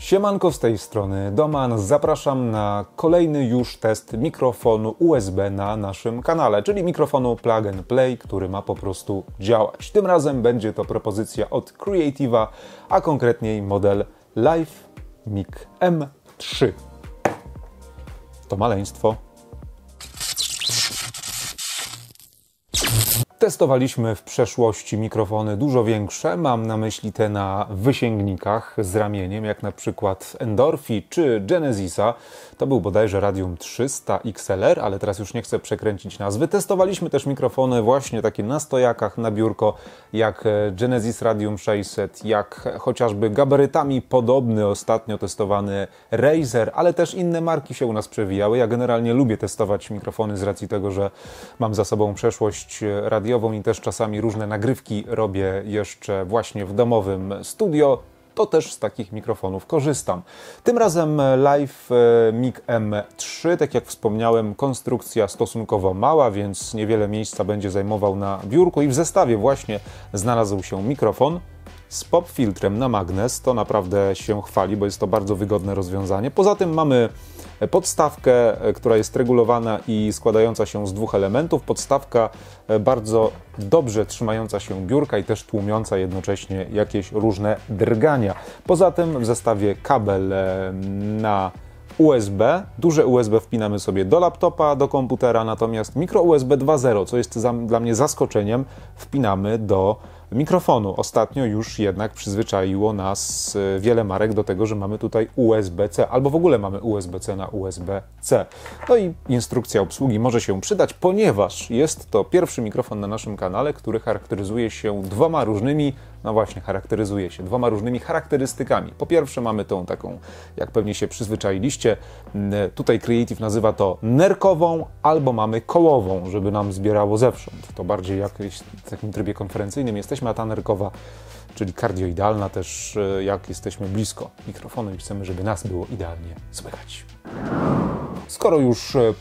Siemanko z tej strony, Doman. Zapraszam na kolejny już test mikrofonu USB na naszym kanale, czyli mikrofonu plug and play, który ma po prostu działać. Tym razem będzie to propozycja od Creative'a, a konkretniej model Live Mic M3. To maleństwo. Testowaliśmy w przeszłości mikrofony dużo większe, mam na myśli te na wysięgnikach z ramieniem, jak na przykład Endorfi czy Genesisa. To był bodajże Radium 300 XLR, ale teraz już nie chcę przekręcić nazwy. Testowaliśmy też mikrofony właśnie takie na stojakach, na biurko, jak e, Genesis Radium 600, jak chociażby gabarytami podobny ostatnio testowany Razer, ale też inne marki się u nas przewijały. Ja generalnie lubię testować mikrofony z racji tego, że mam za sobą przeszłość e, radiową i też czasami różne nagrywki robię jeszcze właśnie w domowym studio to też z takich mikrofonów korzystam. Tym razem Live e, MiG M3, tak jak wspomniałem, konstrukcja stosunkowo mała, więc niewiele miejsca będzie zajmował na biurku i w zestawie właśnie znalazł się mikrofon z pop filtrem na magnes to naprawdę się chwali, bo jest to bardzo wygodne rozwiązanie. Poza tym mamy podstawkę, e, która jest regulowana i składająca się z dwóch elementów. Podstawka e, bardzo dobrze trzymająca się biurka i też tłumiąca jednocześnie jakieś różne drgania. Poza tym w zestawie kabel e, na USB, duże USB wpinamy sobie do laptopa, do komputera, natomiast mikro USB 2.0, co jest za, dla mnie zaskoczeniem, wpinamy do mikrofonu. Ostatnio już jednak przyzwyczaiło nas e, wiele marek do tego, że mamy tutaj USB-C, albo w ogóle mamy USB-C na USB-C. No i instrukcja obsługi może się przydać, ponieważ jest to pierwszy mikrofon na naszym kanale, który charakteryzuje się dwoma różnymi, no właśnie, charakteryzuje się dwoma różnymi charakterystykami. Po pierwsze mamy tą taką, jak pewnie się przyzwyczailiście, tutaj Creative nazywa to nerkową, albo mamy kołową, żeby nam zbierało zewsząd. To bardziej jak w takim trybie konferencyjnym jesteśmy, ma ta nerkowa, czyli kardioidalna też, e, jak jesteśmy blisko mikrofonu i chcemy, żeby nas było idealnie słychać. Skoro już e,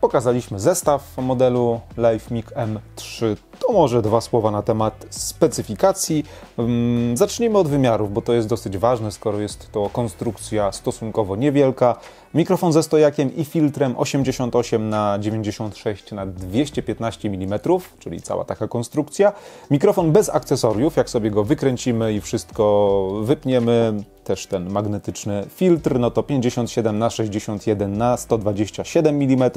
pokazaliśmy zestaw modelu LiveMic M3 to może dwa słowa na temat specyfikacji. Mm, zacznijmy od wymiarów, bo to jest dosyć ważne, skoro jest to konstrukcja stosunkowo niewielka. Mikrofon ze stojakiem i filtrem 88 na 96 na 215 mm, czyli cała taka konstrukcja. Mikrofon bez akcesoriów, jak sobie go wykręcimy i wszystko wypniemy, też ten magnetyczny filtr, no to 57 na 61 na 127 mm.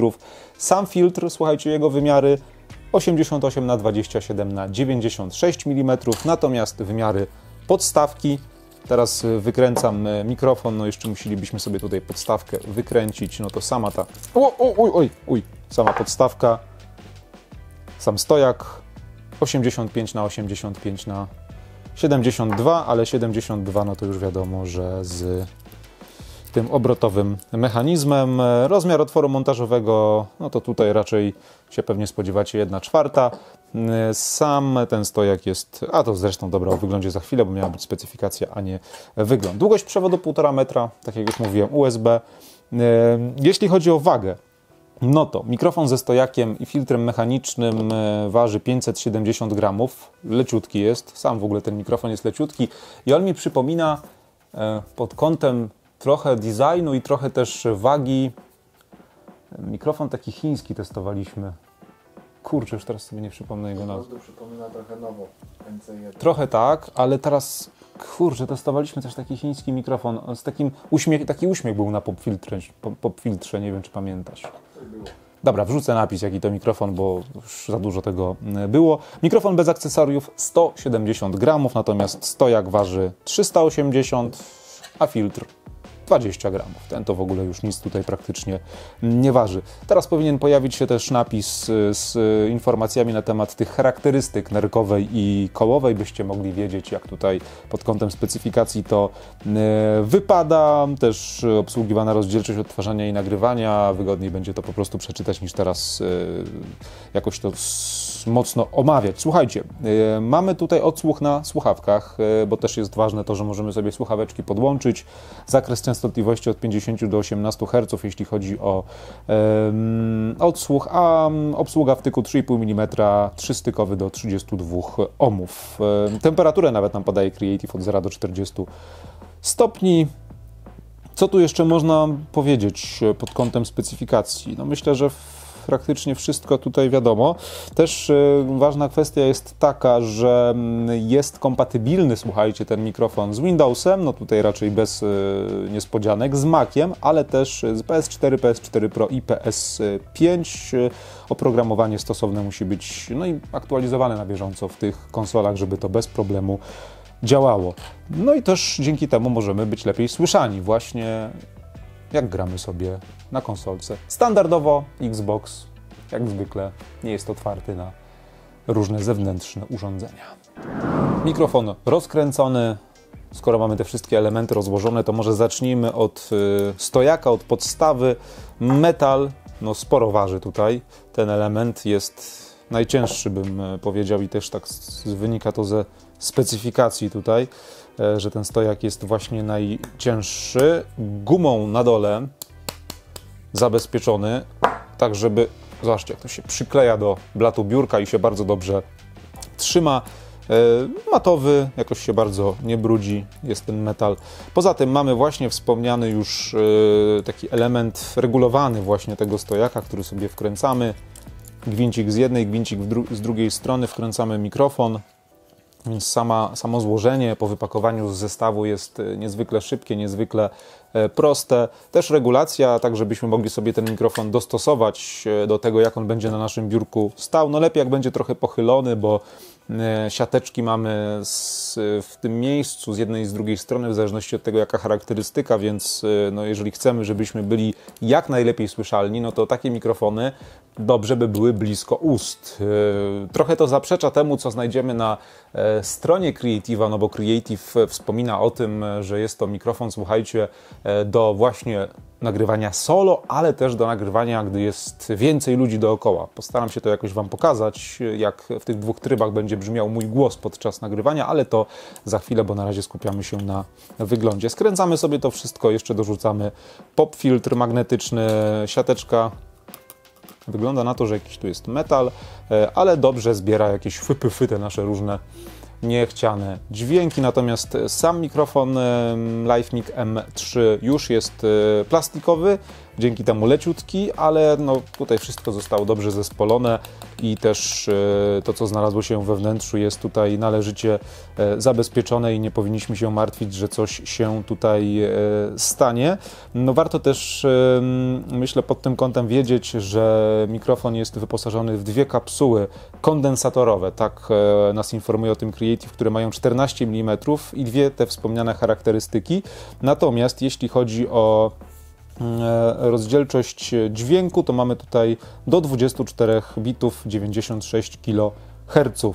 Sam filtr, słuchajcie jego wymiary, 88 na 27 na 96 mm, natomiast wymiary podstawki. Teraz y, wykręcam y, mikrofon, no jeszcze musielibyśmy sobie tutaj podstawkę wykręcić, no to sama ta... O, o, oj, oj, oj, sama podstawka, sam stojak, 85 na 85 na 72, ale 72 no to już wiadomo, że z tym obrotowym mechanizmem. Rozmiar otworu montażowego, no to tutaj raczej się pewnie spodziewacie 1 czwarta. Sam ten stojak jest, a to zresztą dobra o wyglądzie za chwilę, bo miała być specyfikacja, a nie wygląd. Długość przewodu 1,5 metra, tak jak już mówiłem, USB. Jeśli chodzi o wagę, no to mikrofon ze stojakiem i filtrem mechanicznym e, waży 570 gramów. Leciutki jest, sam w ogóle ten mikrofon jest leciutki i on mi przypomina e, pod kątem trochę designu i trochę też wagi. Mikrofon taki chiński testowaliśmy. Kurczę, już teraz sobie nie przypomnę jego nazwy. To przypomina trochę nowo NC1. Trochę tak, ale teraz kurczę, testowaliśmy też taki chiński mikrofon. Z takim uśmiech, taki uśmiech był na popfiltrze, popfiltrze, nie wiem czy pamiętasz. Tak Dobra, wrzucę napis, jaki to mikrofon, bo już za dużo tego e, było. Mikrofon bez akcesoriów 170 gramów, natomiast stojak waży 380, a filtr 20 gramów. Ten to w ogóle już nic tutaj praktycznie nie waży. Teraz powinien pojawić się też napis y, z y, informacjami na temat tych charakterystyk nerkowej i kołowej, byście mogli wiedzieć, jak tutaj pod kątem specyfikacji to y, wypada. Też obsługiwana rozdzielczość odtwarzania i nagrywania. Wygodniej będzie to po prostu przeczytać niż teraz jakoś to mocno omawiać. Słuchajcie, mamy tutaj odsłuch na słuchawkach, bo też jest ważne to, że możemy sobie słuchaweczki podłączyć. Zakres częstotliwości od 50 do 18 Hz, jeśli chodzi o um, odsłuch, a obsługa wtyku 3,5 mm, 3-stykowy do 32 ohmów. Um, temperaturę nawet nam podaje Creative od 0 do 40 stopni. Co tu jeszcze można powiedzieć pod kątem specyfikacji? No myślę, że w praktycznie wszystko tutaj wiadomo. Też e, ważna kwestia jest taka, że mm, jest kompatybilny, słuchajcie, ten mikrofon z Windowsem, no tutaj raczej bez e, niespodzianek, z Maciem, ale też z PS4, PS4 Pro i PS5. E, oprogramowanie stosowne musi być no i aktualizowane na bieżąco w tych konsolach, żeby to bez problemu działało. No i też dzięki temu możemy być lepiej słyszani właśnie jak gramy sobie na konsolce. Standardowo Xbox, jak zwykle, nie jest otwarty na różne zewnętrzne urządzenia. Mikrofon rozkręcony. Skoro mamy te wszystkie elementy rozłożone, to może zacznijmy od y, stojaka, od podstawy. Metal, no sporo waży tutaj. Ten element jest najcięższy, bym y, powiedział, i też tak wynika to ze specyfikacji tutaj. E, że ten stojak jest właśnie najcięższy. Gumą na dole zabezpieczony, tak żeby, zobaczcie jak to się przykleja do blatu biurka i się bardzo dobrze trzyma. E, matowy, jakoś się bardzo nie brudzi, jest ten metal. Poza tym mamy właśnie wspomniany już e, taki element regulowany właśnie tego stojaka, który sobie wkręcamy. Gwincik z jednej, gwincik z drugiej strony, wkręcamy mikrofon, Sama, samo złożenie po wypakowaniu z zestawu jest e, niezwykle szybkie, niezwykle e, proste. Też regulacja, tak żebyśmy mogli sobie ten mikrofon dostosować e, do tego, jak on będzie na naszym biurku stał. No lepiej jak będzie trochę pochylony, bo E, siateczki mamy z, w tym miejscu, z jednej i z drugiej strony, w zależności od tego, jaka charakterystyka, więc e, no, jeżeli chcemy, żebyśmy byli jak najlepiej słyszalni, no to takie mikrofony dobrze by były blisko ust. E, trochę to zaprzecza temu, co znajdziemy na stronie Creative'a, no bo Creative wspomina o tym, że jest to mikrofon, słuchajcie, do właśnie nagrywania solo, ale też do nagrywania, gdy jest więcej ludzi dookoła. Postaram się to jakoś Wam pokazać, jak w tych dwóch trybach będzie brzmiał mój głos podczas nagrywania, ale to za chwilę, bo na razie skupiamy się na wyglądzie. Skręcamy sobie to wszystko, jeszcze dorzucamy pop filtr magnetyczny, siateczka Wygląda na to, że jakiś tu jest metal, e, ale dobrze zbiera jakieś fypyfy, te nasze różne niechciane dźwięki, natomiast e, sam mikrofon LifeMic M3 już jest e, plastikowy dzięki temu leciutki, ale no, tutaj wszystko zostało dobrze zespolone i też e, to, co znalazło się we wnętrzu jest tutaj należycie e, zabezpieczone i nie powinniśmy się martwić, że coś się tutaj e, stanie. No, warto też, myślę, pod tym kątem wiedzieć, że mikrofon jest wyposażony w dwie kapsuły kondensatorowe, tak nas informuje o tym Creative, które mają 14 mm i dwie te wspomniane charakterystyki. Natomiast jeśli chodzi o E, rozdzielczość dźwięku to mamy tutaj do 24 bitów 96 kHz. E,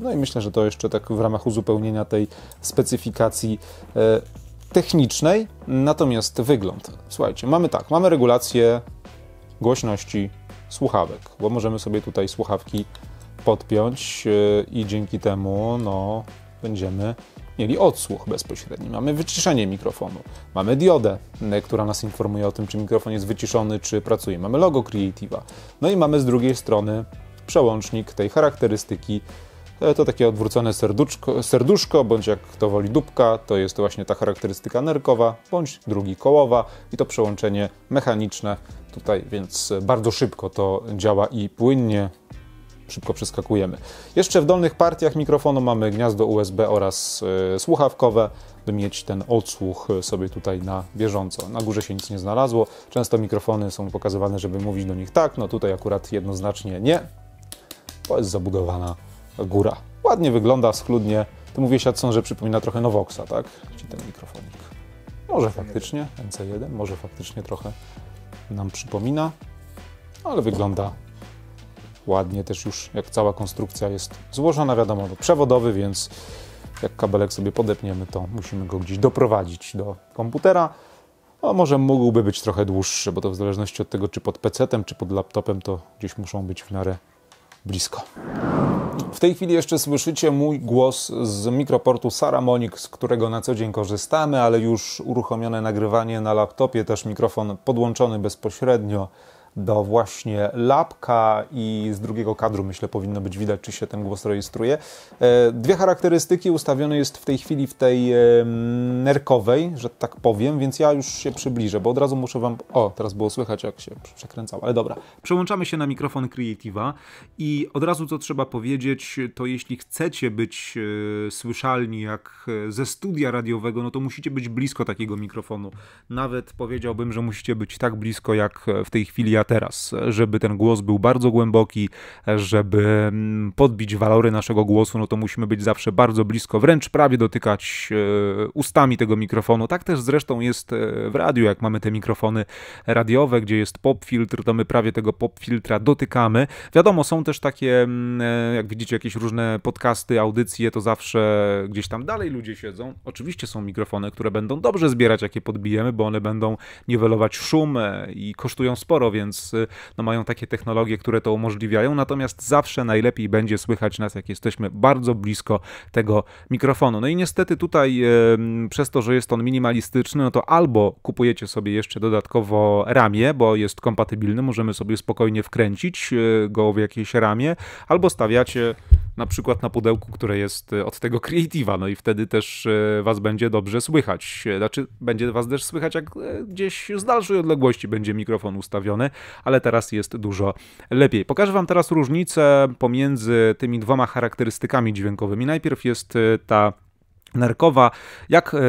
no i myślę, że to jeszcze tak w ramach uzupełnienia tej specyfikacji e, technicznej. Natomiast wygląd. Słuchajcie, mamy tak, mamy regulację głośności słuchawek, bo możemy sobie tutaj słuchawki podpiąć i dzięki temu no, będziemy mieli odsłuch bezpośredni, mamy wyciszenie mikrofonu, mamy diodę, e, która nas informuje o tym, czy mikrofon jest wyciszony, czy pracuje, mamy logo Creative'a, no i mamy z drugiej strony przełącznik tej charakterystyki, e, to takie odwrócone serduszko, serduszko, bądź jak kto woli dupka, to jest właśnie ta charakterystyka nerkowa, bądź drugi kołowa i to przełączenie mechaniczne tutaj, więc bardzo szybko to działa i płynnie szybko przeskakujemy. Jeszcze w dolnych partiach mikrofonu mamy gniazdo USB oraz e, słuchawkowe, by mieć ten odsłuch e, sobie tutaj na bieżąco. Na górze się nic nie znalazło. Często mikrofony są pokazywane, żeby mówić do nich tak, no tutaj akurat jednoznacznie nie, bo jest zabudowana góra. Ładnie wygląda, schludnie. Ty mówię Adson, że przypomina trochę Novoxa, tak? Ci ten mikrofonik. Może faktycznie, NC1, może faktycznie trochę nam przypomina, ale wygląda ładnie też już, jak cała konstrukcja jest złożona, wiadomo, przewodowy, więc jak kabelek sobie podepniemy, to musimy go gdzieś doprowadzić do komputera. A może mógłby być trochę dłuższy, bo to w zależności od tego, czy pod PC-tem, czy pod laptopem, to gdzieś muszą być w miarę blisko. W tej chwili jeszcze słyszycie mój głos z mikroportu Saramonic, z którego na co dzień korzystamy, ale już uruchomione nagrywanie na laptopie, też mikrofon podłączony bezpośrednio do właśnie Lapka i z drugiego kadru, myślę, powinno być widać, czy się ten głos rejestruje. E, dwie charakterystyki ustawione jest w tej chwili w tej e, nerkowej, że tak powiem, więc ja już się przybliżę, bo od razu muszę Wam... O, teraz było słychać, jak się przekręcało, ale dobra. Przełączamy się na mikrofon Creative'a i od razu co trzeba powiedzieć, to jeśli chcecie być e, słyszalni jak ze studia radiowego, no to musicie być blisko takiego mikrofonu. Nawet powiedziałbym, że musicie być tak blisko, jak w tej chwili ja teraz, żeby ten głos był bardzo głęboki, żeby mm, podbić walory naszego głosu, no to musimy być zawsze bardzo blisko, wręcz prawie dotykać e, ustami tego mikrofonu. Tak też zresztą jest e, w radiu, jak mamy te mikrofony radiowe, gdzie jest pop filtr, to my prawie tego pop filtra dotykamy. Wiadomo, są też takie, mm, e, jak widzicie, jakieś różne podcasty, audycje, to zawsze gdzieś tam dalej ludzie siedzą. Oczywiście są mikrofony, które będą dobrze zbierać, jakie podbijemy, bo one będą niwelować szum i kosztują sporo, więc więc y, no, mają takie technologie, które to umożliwiają, natomiast zawsze najlepiej będzie słychać nas, jak jesteśmy bardzo blisko tego mikrofonu. No i niestety tutaj przez to, że jest on minimalistyczny, no to albo kupujecie sobie jeszcze dodatkowo ramię, bo jest kompatybilny, możemy sobie spokojnie wkręcić y, go w jakieś ramię, albo stawiacie na przykład na pudełku, które jest e, od tego Creative'a, no i wtedy też e, was będzie dobrze słychać. E, znaczy, będzie was też słychać, jak gdzieś z dalszej odległości będzie mikrofon ustawiony, ale teraz jest dużo lepiej. Pokażę wam teraz różnicę pomiędzy tymi dwoma charakterystykami dźwiękowymi. Najpierw jest ta Nerkowa, jak e,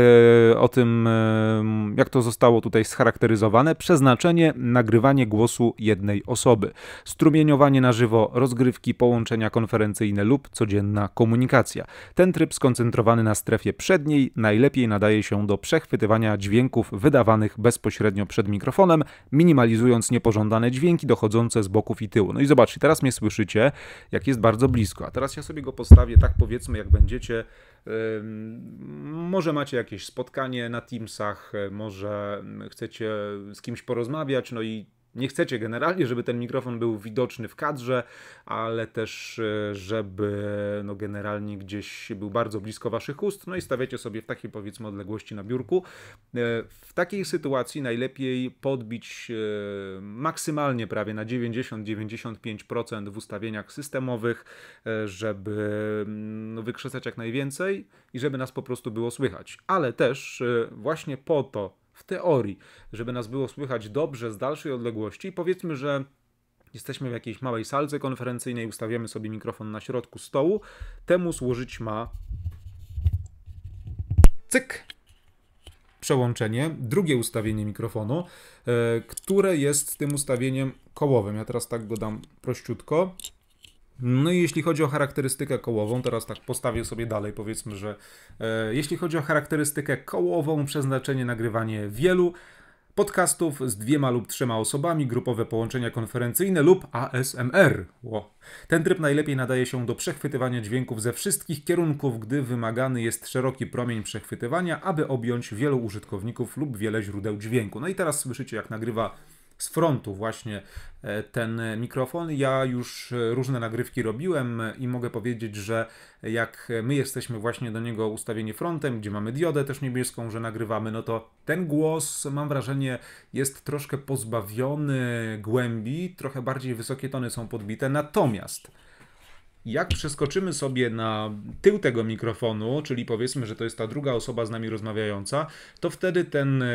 o tym, e, jak to zostało tutaj scharakteryzowane, przeznaczenie, nagrywanie głosu jednej osoby, strumieniowanie na żywo, rozgrywki, połączenia konferencyjne lub codzienna komunikacja. Ten tryb skoncentrowany na strefie przedniej najlepiej nadaje się do przechwytywania dźwięków wydawanych bezpośrednio przed mikrofonem, minimalizując niepożądane dźwięki dochodzące z boków i tyłu. No i zobaczcie, teraz mnie słyszycie, jak jest bardzo blisko, a teraz ja sobie go postawię tak powiedzmy, jak będziecie może macie jakieś spotkanie na Teamsach, może chcecie z kimś porozmawiać, no i nie chcecie generalnie, żeby ten mikrofon był widoczny w kadrze, ale też e, żeby no generalnie gdzieś był bardzo blisko waszych ust, no i stawiacie sobie w takiej powiedzmy odległości na biurku. E, w takiej sytuacji najlepiej podbić e, maksymalnie prawie na 90-95% w ustawieniach systemowych, żeby no, wykrzesać jak najwięcej i żeby nas po prostu było słychać. Ale też właśnie po to, w teorii, żeby nas było słychać dobrze z dalszej odległości. Powiedzmy, że jesteśmy w jakiejś małej salce konferencyjnej, ustawiamy sobie mikrofon na środku stołu. Temu służyć ma cyk przełączenie, drugie ustawienie mikrofonu, e, które jest tym ustawieniem kołowym. Ja teraz tak go dam prościutko. No i jeśli chodzi o charakterystykę kołową, teraz tak postawię sobie dalej, powiedzmy, że e, jeśli chodzi o charakterystykę kołową, przeznaczenie nagrywanie wielu podcastów z dwiema lub trzema osobami, grupowe połączenia konferencyjne lub ASMR. Wow. Ten tryb najlepiej nadaje się do przechwytywania dźwięków ze wszystkich kierunków, gdy wymagany jest szeroki promień przechwytywania, aby objąć wielu użytkowników lub wiele źródeł dźwięku. No i teraz słyszycie, jak nagrywa z frontu właśnie e, ten mikrofon. Ja już e, różne nagrywki robiłem i mogę powiedzieć, że jak my jesteśmy właśnie do niego ustawieni frontem, gdzie mamy diodę też niebieską, że nagrywamy, no to ten głos, mam wrażenie, jest troszkę pozbawiony głębi, trochę bardziej wysokie tony są podbite. Natomiast jak przeskoczymy sobie na tył tego mikrofonu, czyli powiedzmy, że to jest ta druga osoba z nami rozmawiająca, to wtedy ten e,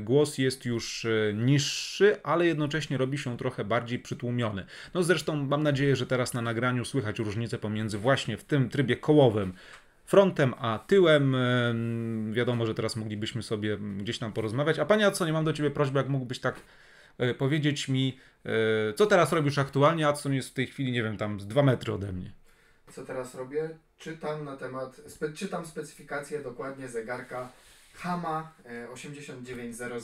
głos jest już e, niższy, ale jednocześnie robi się trochę bardziej przytłumiony. No zresztą mam nadzieję, że teraz na nagraniu słychać różnicę pomiędzy właśnie w tym trybie kołowym frontem, a tyłem. E, wiadomo, że teraz moglibyśmy sobie gdzieś tam porozmawiać. A panie, co nie mam do ciebie prośby, jak mógłbyś tak powiedzieć mi, E, co teraz robisz aktualnie? a Adson jest w tej chwili, nie wiem, tam z 2 metry ode mnie. Co teraz robię? Czytam na temat, spe, czytam specyfikację dokładnie zegarka Hama 8900, e,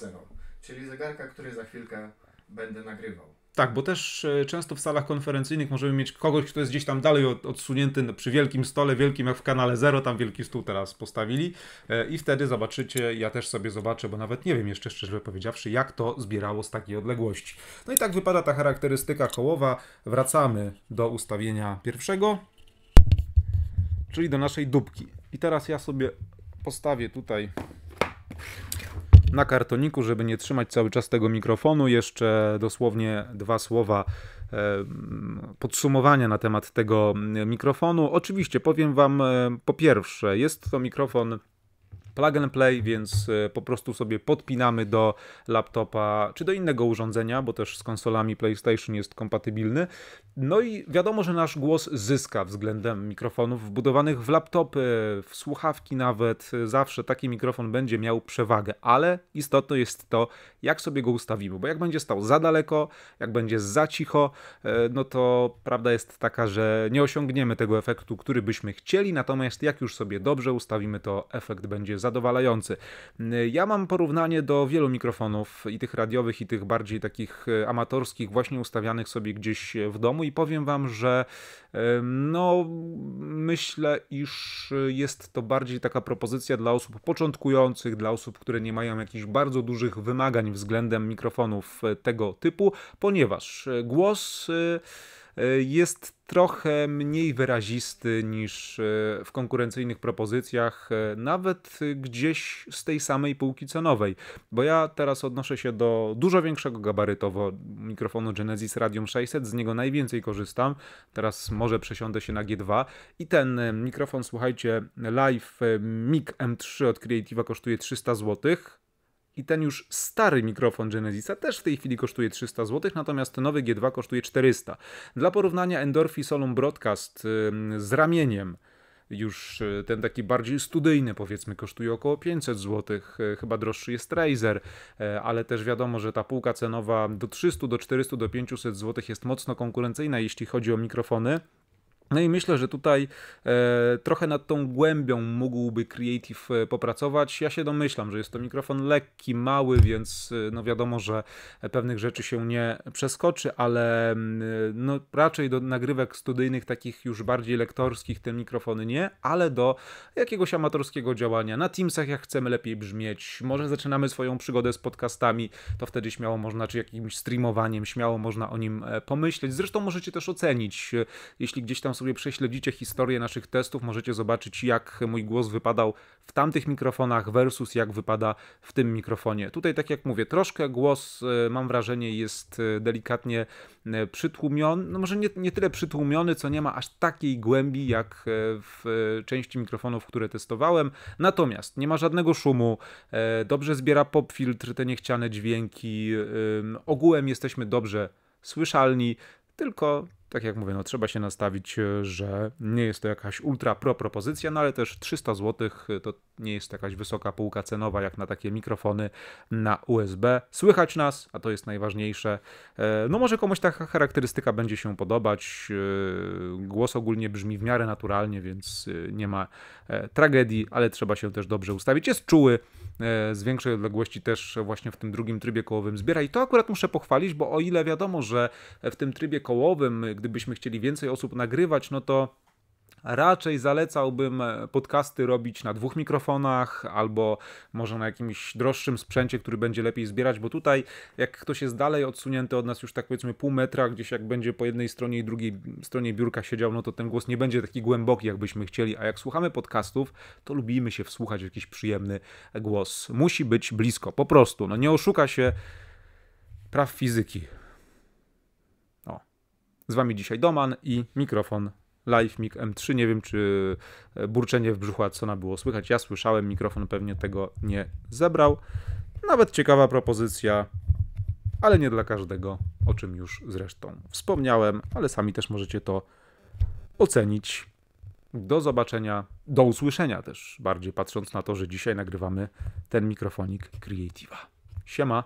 czyli zegarka, który za chwilkę będę nagrywał. Tak, bo też e, często w salach konferencyjnych możemy mieć kogoś, kto jest gdzieś tam dalej odsunięty przy wielkim stole, wielkim jak w kanale Zero, tam wielki stół teraz postawili e, i wtedy zobaczycie, ja też sobie zobaczę, bo nawet nie wiem jeszcze szczerze powiedziawszy, jak to zbierało z takiej odległości. No i tak wypada ta charakterystyka kołowa. Wracamy do ustawienia pierwszego, czyli do naszej dubki. I teraz ja sobie postawię tutaj na kartoniku, żeby nie trzymać cały czas tego mikrofonu. Jeszcze dosłownie dwa słowa podsumowania na temat tego mm, mikrofonu. Oczywiście powiem Wam po pierwsze, jest to mikrofon plug and play, więc e, po prostu sobie podpinamy do laptopa czy do innego urządzenia, bo też z konsolami PlayStation jest kompatybilny. No i wiadomo, że nasz głos zyska względem mikrofonów wbudowanych w laptopy, w słuchawki nawet. Zawsze taki mikrofon będzie miał przewagę, ale istotne jest to, jak sobie go ustawimy, bo jak będzie stał za daleko, jak będzie za cicho, e, no to prawda jest taka, że nie osiągniemy tego efektu, który byśmy chcieli, natomiast jak już sobie dobrze ustawimy, to efekt będzie zadowalający. Y, ja mam porównanie do wielu mikrofonów i tych radiowych i tych bardziej takich y, amatorskich właśnie ustawianych sobie gdzieś y, w domu i powiem wam, że no myślę, iż jest to bardziej taka propozycja dla osób początkujących, dla osób, które nie mają jakichś bardzo dużych wymagań względem mikrofonów tego typu, ponieważ głos E, jest trochę mniej wyrazisty niż e, w konkurencyjnych propozycjach, e, nawet gdzieś z tej samej półki cenowej. Bo ja teraz odnoszę się do dużo większego gabarytowo mikrofonu Genesis Radium 600, z niego najwięcej korzystam. Teraz może przesiądę się na G2 i ten mikrofon, słuchajcie, live MIG M3 od Creative'a kosztuje 300 złotych i ten już stary mikrofon Genesisa też w tej chwili kosztuje 300 zł, natomiast nowy G2 kosztuje 400. Dla porównania Endorphi Solum Broadcast z ramieniem już y, ten taki bardziej studyjny powiedzmy kosztuje około 500 zł, y, chyba droższy jest Razer, y, ale też wiadomo, że ta półka cenowa do 300, do 400, do 500 zł jest mocno konkurencyjna jeśli chodzi o mikrofony. No i myślę, że tutaj e, trochę nad tą głębią mógłby Creative e, popracować. Ja się domyślam, że jest to mikrofon lekki, mały, więc e, no wiadomo, że pewnych rzeczy się nie przeskoczy, ale mm, e, no, raczej do nagrywek studyjnych, takich już bardziej lektorskich, te mikrofony nie, ale do jakiegoś amatorskiego działania. Na Teamsach, jak chcemy lepiej brzmieć, może zaczynamy swoją przygodę z podcastami, to wtedy śmiało można, czy jakimś streamowaniem, śmiało można o nim pomyśleć. Zresztą możecie też ocenić, jeśli gdzieś tam sobie prześledzicie historię naszych testów, możecie zobaczyć, jak mój głos wypadał w tamtych mikrofonach versus jak wypada w tym mikrofonie. Tutaj, tak jak mówię, troszkę głos, e, mam wrażenie, jest e, delikatnie e, przytłumiony, no może nie, nie tyle przytłumiony, co nie ma aż takiej głębi, jak w części mikrofonów, które testowałem. Natomiast nie ma żadnego szumu, dobrze zbiera popfiltr, te niechciane dźwięki, ogółem jesteśmy dobrze słyszalni, tylko tak jak mówię, no trzeba się nastawić, e, że nie jest to jakaś ultra pro propozycja, no ale też 300 zł e, to nie jest jakaś wysoka półka cenowa jak na takie mikrofony na USB. Słychać nas, a to jest najważniejsze. E, no może komuś taka charakterystyka będzie się podobać. Głos ogólnie brzmi w miarę naturalnie, więc nie ma tragedii, ale trzeba się też dobrze ustawić. Jest czuły, E, z większej odległości też właśnie w tym drugim trybie kołowym zbiera. I to akurat muszę pochwalić, bo o ile wiadomo, że w tym trybie kołowym, gdybyśmy chcieli więcej osób nagrywać, no to raczej zalecałbym e, podcasty robić na dwóch mikrofonach albo może na jakimś droższym sprzęcie, który będzie lepiej zbierać, bo tutaj jak ktoś jest dalej odsunięty od nas już tak powiedzmy pół metra, gdzieś jak będzie po jednej stronie i drugiej stronie biurka siedział, no to ten głos nie będzie taki głęboki, jakbyśmy chcieli, a jak słuchamy podcastów, to lubimy się wsłuchać w jakiś przyjemny głos. Musi być blisko, po prostu. No nie oszuka się praw fizyki. O. Z wami dzisiaj Doman i mikrofon LiveMic Mic M3. Nie wiem, czy e, burczenie w brzuchu Adsona było słychać. Ja słyszałem, mikrofon pewnie tego nie zebrał. Nawet ciekawa propozycja, ale nie dla każdego, o czym już zresztą wspomniałem, ale sami też możecie to ocenić. Do zobaczenia, do usłyszenia też, bardziej patrząc na to, że dzisiaj nagrywamy ten mikrofonik Creative'a. Siema!